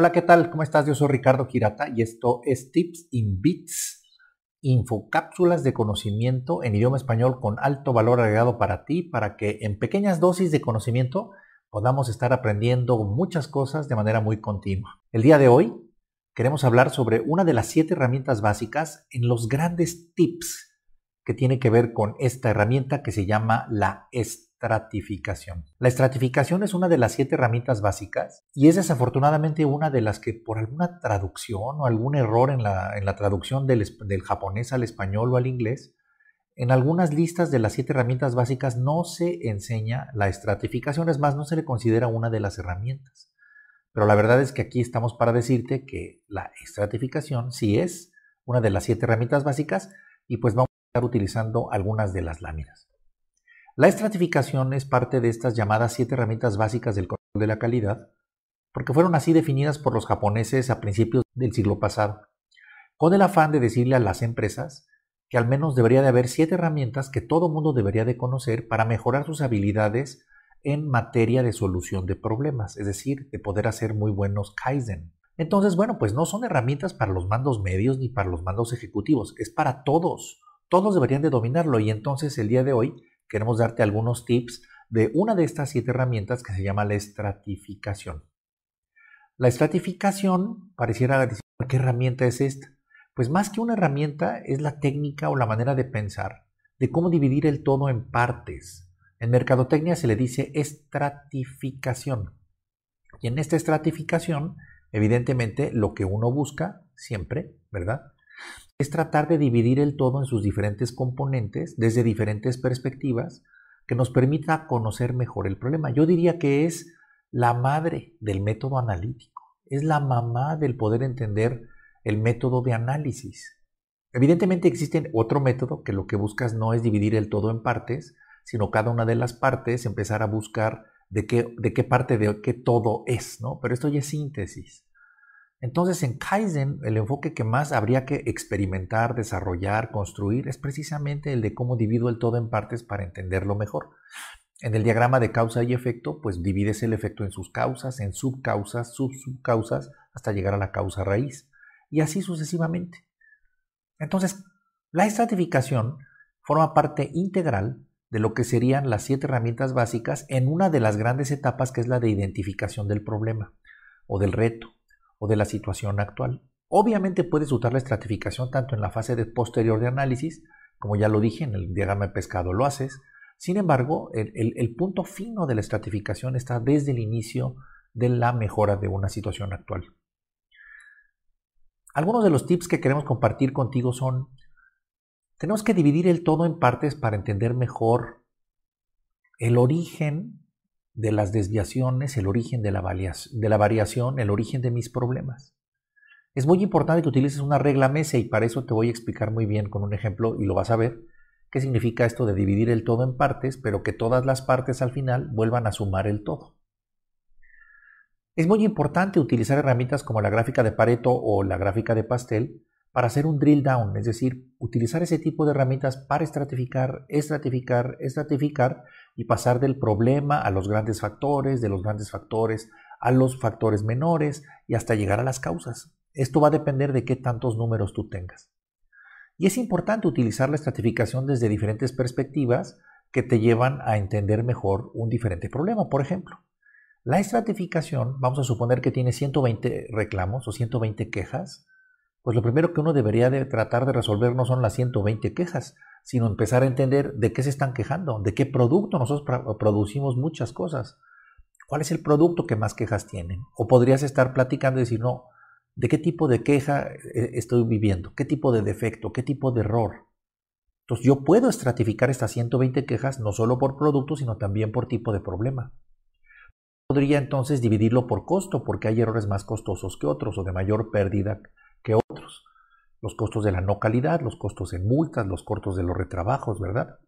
Hola, ¿qué tal? ¿Cómo estás? Yo soy Ricardo Girata y esto es Tips in Bits, infocápsulas de conocimiento en idioma español con alto valor agregado para ti, para que en pequeñas dosis de conocimiento podamos estar aprendiendo muchas cosas de manera muy continua. El día de hoy queremos hablar sobre una de las siete herramientas básicas en los grandes tips que tiene que ver con esta herramienta que se llama la ST estratificación. La estratificación es una de las siete herramientas básicas y es desafortunadamente una de las que por alguna traducción o algún error en la, en la traducción del, del japonés al español o al inglés, en algunas listas de las siete herramientas básicas no se enseña la estratificación, es más, no se le considera una de las herramientas. Pero la verdad es que aquí estamos para decirte que la estratificación sí es una de las siete herramientas básicas y pues vamos a estar utilizando algunas de las láminas. La estratificación es parte de estas llamadas siete herramientas básicas del control de la calidad, porque fueron así definidas por los japoneses a principios del siglo pasado, con el afán de decirle a las empresas que al menos debería de haber siete herramientas que todo mundo debería de conocer para mejorar sus habilidades en materia de solución de problemas, es decir, de poder hacer muy buenos kaizen. Entonces, bueno, pues no son herramientas para los mandos medios ni para los mandos ejecutivos, es para todos. Todos deberían de dominarlo y entonces el día de hoy queremos darte algunos tips de una de estas siete herramientas que se llama la estratificación. La estratificación pareciera decir, ¿qué herramienta es esta? Pues más que una herramienta es la técnica o la manera de pensar, de cómo dividir el todo en partes. En mercadotecnia se le dice estratificación. Y en esta estratificación, evidentemente, lo que uno busca siempre, ¿verdad? es tratar de dividir el todo en sus diferentes componentes desde diferentes perspectivas que nos permita conocer mejor el problema. Yo diría que es la madre del método analítico, es la mamá del poder entender el método de análisis. Evidentemente existe otro método que lo que buscas no es dividir el todo en partes, sino cada una de las partes empezar a buscar de qué, parte de qué todo es, ¿no? Pero esto ya es síntesis. Entonces, en Kaizen, el enfoque que más habría que experimentar, desarrollar, construir, es precisamente el de cómo divido el todo en partes para entenderlo mejor. En el diagrama de causa y efecto, pues divides el efecto en sus causas, en subcausas, subsubcausas, hasta llegar a la causa raíz, y así sucesivamente. Entonces, la estratificación forma parte integral de lo que serían las siete herramientas básicas en una de las grandes etapas que es la de identificación del problema o del reto o de la situación actual. Obviamente puedes usar la estratificación tanto en la fase de posterior de análisis, como ya lo dije en el diagrama de pescado lo haces. Sin embargo, el, el punto fino de la estratificación está desde el inicio de la mejora de una situación actual. Algunos de los tips que queremos compartir contigo son, tenemos que dividir el todo en partes para entender mejor el origen de las desviaciones, el origen de la, de la variación, el origen de mis problemas. Es muy importante que utilices una regla mesa y para eso te voy a explicar muy bien con un ejemplo y lo vas a ver qué significa esto de dividir el todo en partes, pero que todas las partes al final vuelvan a sumar el todo. Es muy importante utilizar herramientas como la gráfica de Pareto o la gráfica de pastel para hacer un drill down, es decir, utilizar ese tipo de herramientas para estratificar, estratificar, estratificar y pasar del problema a los grandes factores, de los grandes factores a los factores menores y hasta llegar a las causas. Esto va a depender de qué tantos números tú tengas. Y es importante utilizar la estratificación desde diferentes perspectivas que te llevan a entender mejor un diferente problema. Por ejemplo, la estratificación, vamos a suponer que tiene 120 reclamos o 120 quejas, pues lo primero que uno debería de tratar de resolver no son las 120 quejas, sino empezar a entender de qué se están quejando, de qué producto nosotros producimos muchas cosas. ¿Cuál es el producto que más quejas tienen? O podrías estar platicando y decir, no, ¿de qué tipo de queja eh, estoy viviendo? ¿Qué tipo de defecto? ¿Qué tipo de error? Entonces yo puedo estratificar estas 120 quejas no solo por producto, sino también por tipo de problema. Podría entonces dividirlo por costo, porque hay errores más costosos que otros o de mayor pérdida que otros. Los costos de la no calidad, los costos en multas, los costos de los retrabajos, ¿verdad?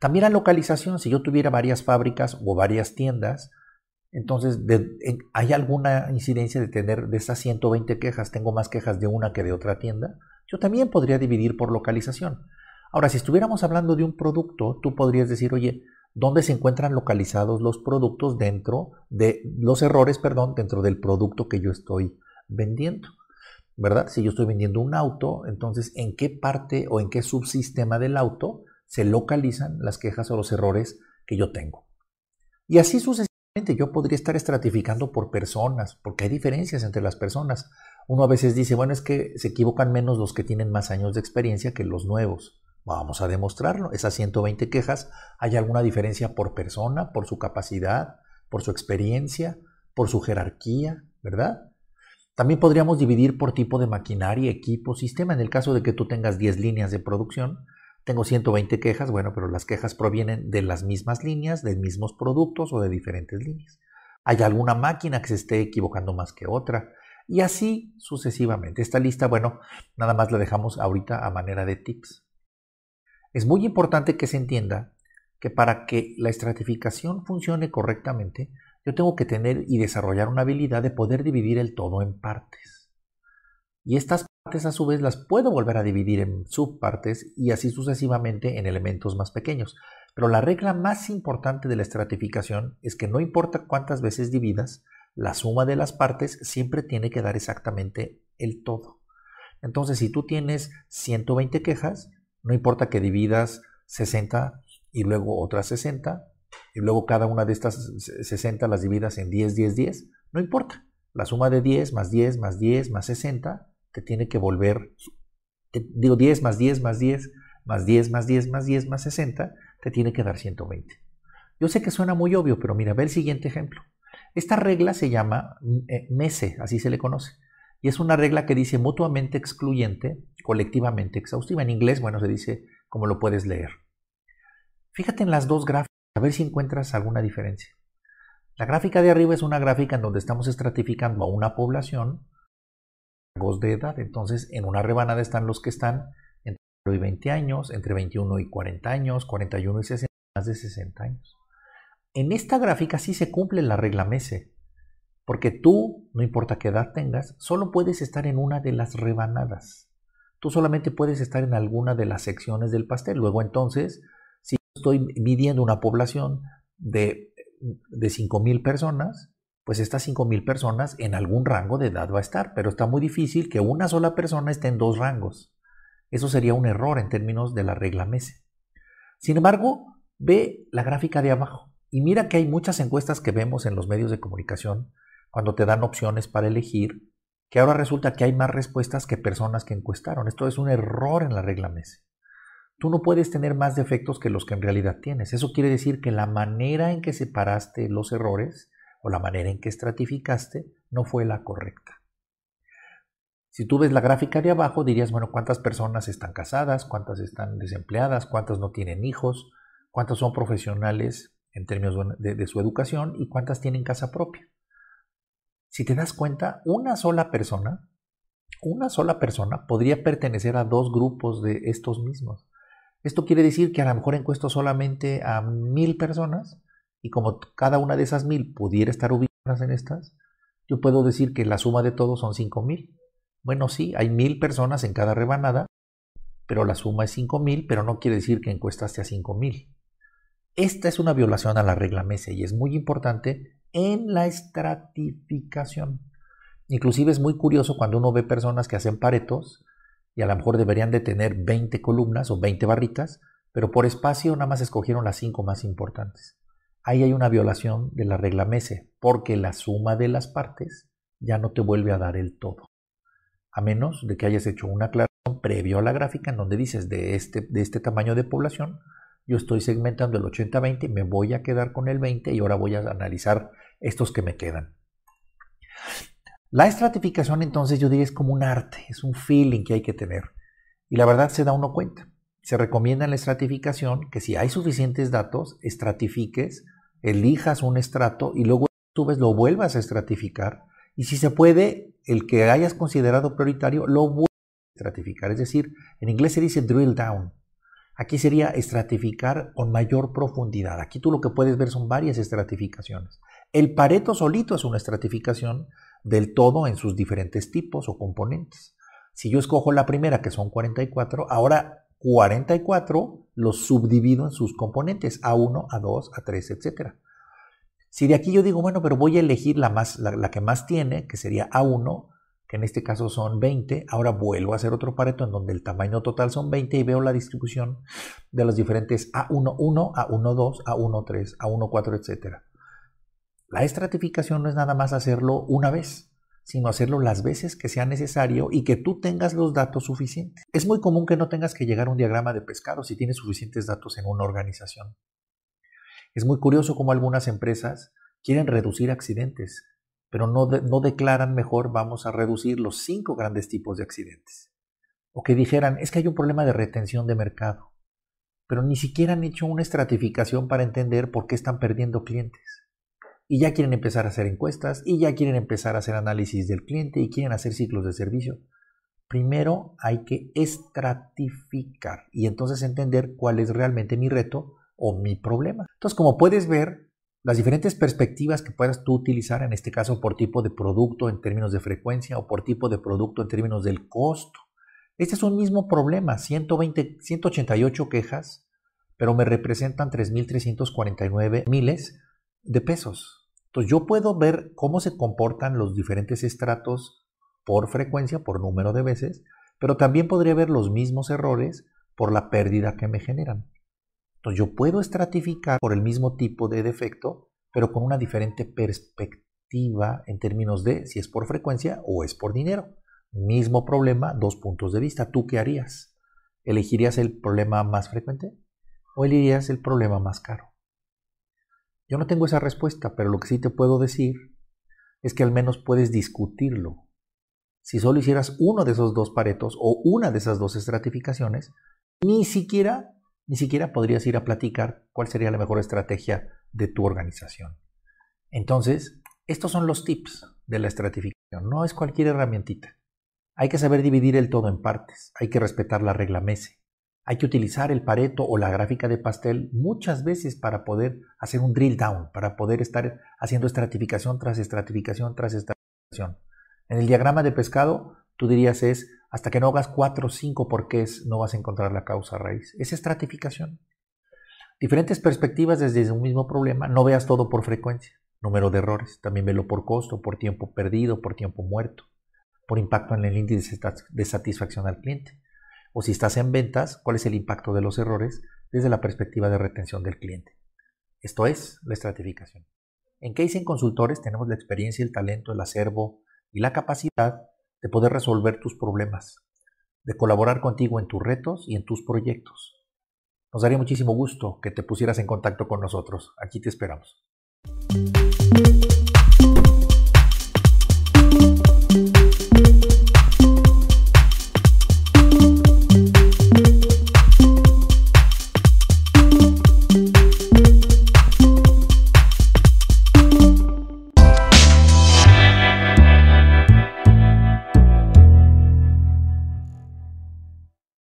También la localización, si yo tuviera varias fábricas o varias tiendas, entonces hay alguna incidencia de tener de esas 120 quejas, tengo más quejas de una que de otra tienda, yo también podría dividir por localización. Ahora, si estuviéramos hablando de un producto, tú podrías decir, oye, ¿dónde se encuentran localizados los productos dentro de los errores, perdón, dentro del producto que yo estoy vendiendo? ¿verdad? Si yo estoy vendiendo un auto, entonces en qué parte o en qué subsistema del auto se localizan las quejas o los errores que yo tengo. Y así sucesivamente yo podría estar estratificando por personas, porque hay diferencias entre las personas. Uno a veces dice, bueno, es que se equivocan menos los que tienen más años de experiencia que los nuevos. Vamos a demostrarlo. Esas 120 quejas, ¿hay alguna diferencia por persona, por su capacidad, por su experiencia, por su jerarquía, verdad? También podríamos dividir por tipo de maquinaria, equipo, sistema. En el caso de que tú tengas 10 líneas de producción, tengo 120 quejas, bueno, pero las quejas provienen de las mismas líneas, de mismos productos o de diferentes líneas. Hay alguna máquina que se esté equivocando más que otra. Y así sucesivamente. Esta lista, bueno, nada más la dejamos ahorita a manera de tips. Es muy importante que se entienda que para que la estratificación funcione correctamente, yo tengo que tener y desarrollar una habilidad de poder dividir el todo en partes. Y estas partes a su vez las puedo volver a dividir en subpartes y así sucesivamente en elementos más pequeños. Pero la regla más importante de la estratificación es que no importa cuántas veces dividas, la suma de las partes siempre tiene que dar exactamente el todo. Entonces, si tú tienes 120 quejas, no importa que dividas 60 y luego otras 60, y luego cada una de estas 60 las dividas en 10, 10, 10, no importa. La suma de 10 más 10 más 10 más 60 te tiene que volver, digo 10 más 10 más 10 más 10 más 10 más 10 más 60 te tiene que dar 120. Yo sé que suena muy obvio, pero mira, ve el siguiente ejemplo. Esta regla se llama eh, MESE, así se le conoce. Y es una regla que dice mutuamente excluyente, colectivamente exhaustiva. En inglés, bueno, se dice como lo puedes leer. Fíjate en las dos gráficas. A ver si encuentras alguna diferencia. La gráfica de arriba es una gráfica en donde estamos estratificando a una población rangos de edad. Entonces, en una rebanada están los que están entre y 20 años, entre 21 y 40 años, 41 y 60, más de 60 años. En esta gráfica sí se cumple la regla MESE, porque tú, no importa qué edad tengas, solo puedes estar en una de las rebanadas. Tú solamente puedes estar en alguna de las secciones del pastel. Luego entonces estoy midiendo una población de, de 5.000 personas, pues estas 5.000 personas en algún rango de edad va a estar, pero está muy difícil que una sola persona esté en dos rangos. Eso sería un error en términos de la regla MESE. Sin embargo, ve la gráfica de abajo y mira que hay muchas encuestas que vemos en los medios de comunicación cuando te dan opciones para elegir, que ahora resulta que hay más respuestas que personas que encuestaron. Esto es un error en la regla MES. Tú no puedes tener más defectos que los que en realidad tienes. Eso quiere decir que la manera en que separaste los errores o la manera en que estratificaste no fue la correcta. Si tú ves la gráfica de abajo, dirías, bueno, ¿cuántas personas están casadas? ¿Cuántas están desempleadas? ¿Cuántas no tienen hijos? ¿Cuántas son profesionales en términos de, de su educación? ¿Y cuántas tienen casa propia? Si te das cuenta, una sola persona, una sola persona podría pertenecer a dos grupos de estos mismos. Esto quiere decir que a lo mejor encuesto solamente a mil personas y como cada una de esas mil pudiera estar ubicadas en estas, yo puedo decir que la suma de todos son cinco mil. Bueno, sí, hay mil personas en cada rebanada, pero la suma es cinco mil, pero no quiere decir que encuestaste a cinco mil. Esta es una violación a la regla MESA y es muy importante en la estratificación. Inclusive es muy curioso cuando uno ve personas que hacen paretos y a lo mejor deberían de tener 20 columnas o 20 barritas, pero por espacio nada más escogieron las 5 más importantes. Ahí hay una violación de la regla MESE, porque la suma de las partes ya no te vuelve a dar el todo. A menos de que hayas hecho una aclaración previo a la gráfica en donde dices de este, de este tamaño de población, yo estoy segmentando el 80-20, me voy a quedar con el 20 y ahora voy a analizar estos que me quedan. La estratificación entonces yo diría es como un arte, es un feeling que hay que tener. Y la verdad se da uno cuenta. Se recomienda la estratificación que si hay suficientes datos, estratifiques, elijas un estrato y luego tú ves lo vuelvas a estratificar. Y si se puede, el que hayas considerado prioritario, lo vuelvas a estratificar. Es decir, en inglés se dice drill down. Aquí sería estratificar con mayor profundidad. Aquí tú lo que puedes ver son varias estratificaciones. El Pareto solito es una estratificación, del todo en sus diferentes tipos o componentes. Si yo escojo la primera, que son 44, ahora 44 los subdivido en sus componentes, A1, A2, A3, etcétera. Si de aquí yo digo, bueno, pero voy a elegir la, más, la, que más tiene, que sería A1, que en este caso son 20, ahora vuelvo a hacer otro pareto en donde el tamaño total son 20 y veo la distribución de los diferentes a 1 a 2, a 3, A14, etcétera. La estratificación no es nada más hacerlo una vez, sino hacerlo las veces que sea necesario y que tú tengas los datos suficientes. Es muy común que no tengas que llegar a un diagrama de pescado si tienes suficientes datos en una organización. Es muy curioso cómo algunas empresas quieren reducir accidentes, pero no, no declaran mejor vamos a reducir los cinco grandes tipos de accidentes. O que dijeran, es que hay un problema de retención de mercado, pero ni siquiera han hecho una estratificación para entender por qué están perdiendo clientes y ya quieren empezar a hacer encuestas y ya quieren empezar a hacer análisis del cliente y quieren hacer ciclos de servicio. Primero hay que estratificar y entonces entender cuál es realmente mi reto o mi problema. Entonces, como puedes ver, las diferentes perspectivas que puedas tú utilizar, en este caso por tipo de producto en términos de frecuencia o por tipo de producto en términos del costo. Este es un mismo problema, 120, 188 quejas, pero me representan 3.349 miles de pesos. Entonces yo puedo ver cómo se comportan los diferentes estratos por frecuencia, por número de veces, pero también podría ver los mismos errores por la pérdida que me generan. Entonces yo puedo estratificar por el mismo tipo de defecto, pero con una diferente perspectiva en términos de si es por frecuencia o es por dinero. Mismo problema, dos puntos de vista. ¿Tú qué harías? ¿Elegirías el problema más frecuente o elegirías el problema más caro? Yo no tengo esa respuesta, pero lo que sí te puedo decir es que al menos puedes discutirlo. Si solo hicieras uno de esos dos paretos o una de esas dos estratificaciones, ni siquiera, ni siquiera podrías ir a platicar cuál sería la mejor estrategia de tu organización. Entonces, estos son los tips de la estratificación. No es cualquier herramientita. Hay que saber dividir el todo en partes. Hay que respetar la regla MESE. Hay que utilizar el pareto o la gráfica de pastel muchas veces para poder hacer un drill down, para poder estar haciendo estratificación tras estratificación tras estratificación. En el diagrama de pescado, tú dirías es, hasta que no hagas cuatro o cinco porqués, no vas a encontrar la causa raíz. Es estratificación. Diferentes perspectivas desde un mismo problema. No veas todo por frecuencia, número de errores. También velo por costo, por tiempo perdido, por tiempo muerto, por impacto en el índice de satisfacción al cliente o si estás en ventas, cuál es el impacto de los errores desde la perspectiva de retención del cliente. Esto es la estratificación. En Case en Consultores tenemos la experiencia, el talento, el acervo y la capacidad de poder resolver tus problemas, de colaborar contigo en tus retos y en tus proyectos. Nos daría muchísimo gusto que te pusieras en contacto con nosotros. Aquí te esperamos.